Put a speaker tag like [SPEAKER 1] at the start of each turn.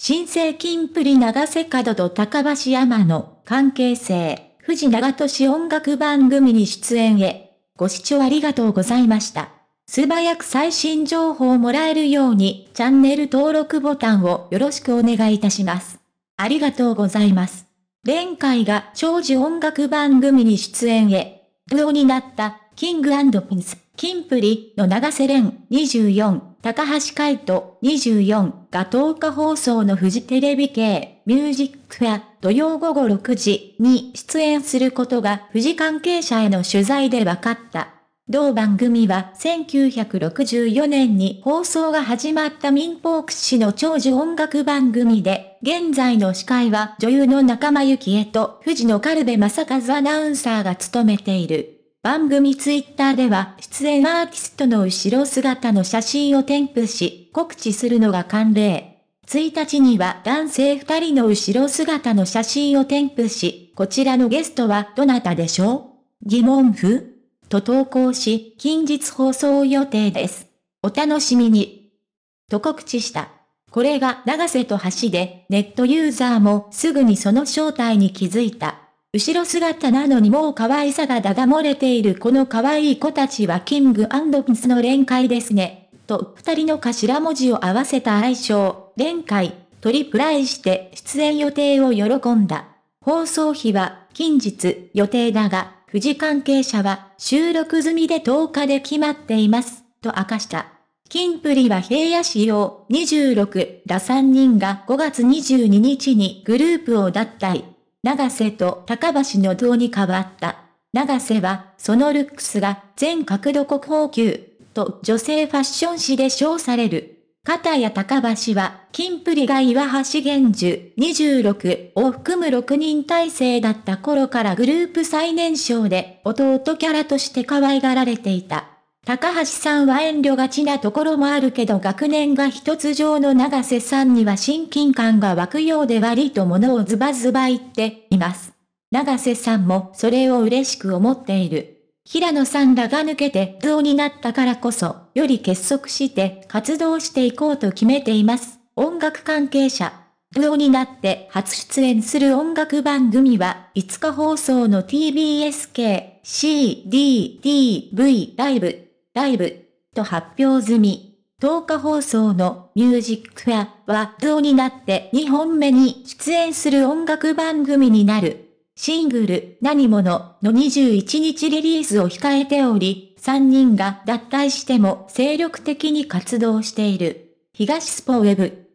[SPEAKER 1] 新生金プリ長瀬角と高橋山の関係性、藤長年音楽番組に出演へ。ご視聴ありがとうございました。素早く最新情報をもらえるようにチャンネル登録ボタンをよろしくお願いいたします。ありがとうございます。前回が長寿音楽番組に出演へ。不要になったキングピンス、キンプリの長瀬廉24、高橋海人24が10日放送のフジテレビ系ミュージックフェア土曜午後6時に出演することが富士関係者への取材で分かった。同番組は1964年に放送が始まった民放屈指の長寿音楽番組で、現在の司会は女優の仲間由紀恵と富士の軽部正和アナウンサーが務めている。番組ツイッターでは出演アーティストの後ろ姿の写真を添付し、告知するのが慣例。1日には男性2人の後ろ姿の写真を添付し、こちらのゲストはどなたでしょう疑問符と投稿し、近日放送予定です。お楽しみに。と告知した。これが長瀬と橋で、ネットユーザーもすぐにその正体に気づいた。後ろ姿なのにもう可愛さがだが漏れているこの可愛い子たちはキングピスの連会ですね。と、二人の頭文字を合わせた愛称、連会、トリプライして出演予定を喜んだ。放送日は近日予定だが、富士関係者は収録済みで10日で決まっています、と明かした。金プリは平野市用26ら3人が5月22日にグループを脱退。長瀬と高橋の胴に変わった。長瀬は、そのルックスが、全角度国宝級、と女性ファッション誌で称される。片や高橋は、金プリが岩橋玄樹26を含む6人体制だった頃からグループ最年少で、弟キャラとして可愛がられていた。高橋さんは遠慮がちなところもあるけど学年が一つ上の長瀬さんには親近感が湧くようで割と物をズバズバ言っています。長瀬さんもそれを嬉しく思っている。平野さんらが抜けて動になったからこそ、より結束して活動していこうと決めています。音楽関係者。動になって初出演する音楽番組は、5日放送の TBSK、CDDV ライブ。ライブと発表済み。10日放送のミュージックフェアは同になって2本目に出演する音楽番組になる。シングル、何者の21日リリースを控えており、3人が脱退しても精力的に活動している。東スポウェブ